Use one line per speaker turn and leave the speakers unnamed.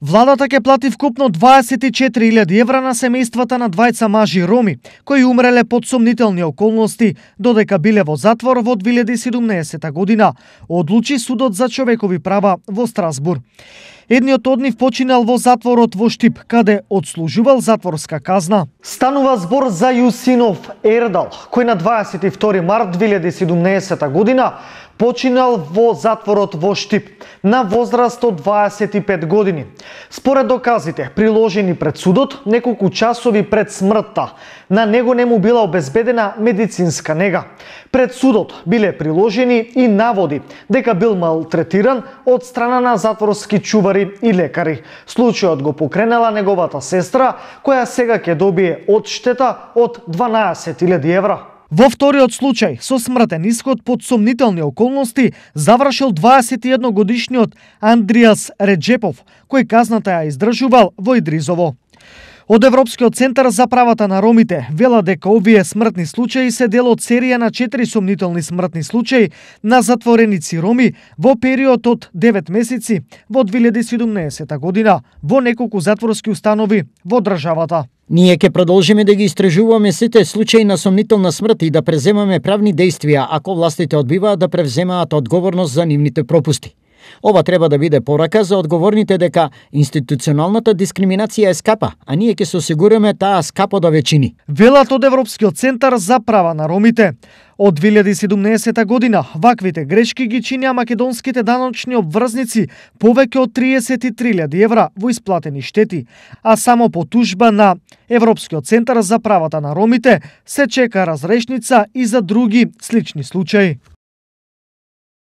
Владата ќе плати вкупно 24.000 евра на семејствата на двајца мажи роми, кои умреле под сомнителни околности, додека биле во затвор во 2017 година, одлучи Судот за човекови права во Страсбург. Едниот од нив починал во затворот во Штип, каде одслужувал затворска казна. Станува збор за Јусинов Ердал, кој на 22 март 2017 година починал во затворот во Штип на возраст од 25 години. Според доказите, приложени пред судот, неколку часови пред смртта, на него не му била обезбедена медицинска нега. Пред судот биле приложени и наводи дека бил малтретиран од страна на затворски чувари доктори и лекари. Случајот го покренала неговата сестра, која сега ќе добие одштета од 12.000 евра. Во вториот случај, со смртен исход под сомнителни околности, завршил 21-годишниот Андријас Реджепов, кој казната ја издржувал во Идризово. Од Европскиот центар за правата на ромите вела дека овие смртни случаи се дел од серија на четири сомнителни смртни случаи на затвореници роми во период од 9 месеци во 2017 година во неколку затворски установи во државата. Ние ќе продолжиме
да ги истражуваме сите случаи на сомнителна смрт и да преземаме правни действија ако властите одбиваат да превземаат одговорност за нивните пропусти. Ова треба да биде порака за одговорните дека институционалната дискриминација е скапа, а ние ќе се осигуриме таа скапо да ве
Велат од Европскиот центар за права на ромите. Од 2017 година ваквите грешки ги чинија македонските даночни обврзници повеќе од 33.000 евра во исплатени штети, а само по тужба на Европскиот центар за правата на ромите се чека разрешница и за други слични случаи.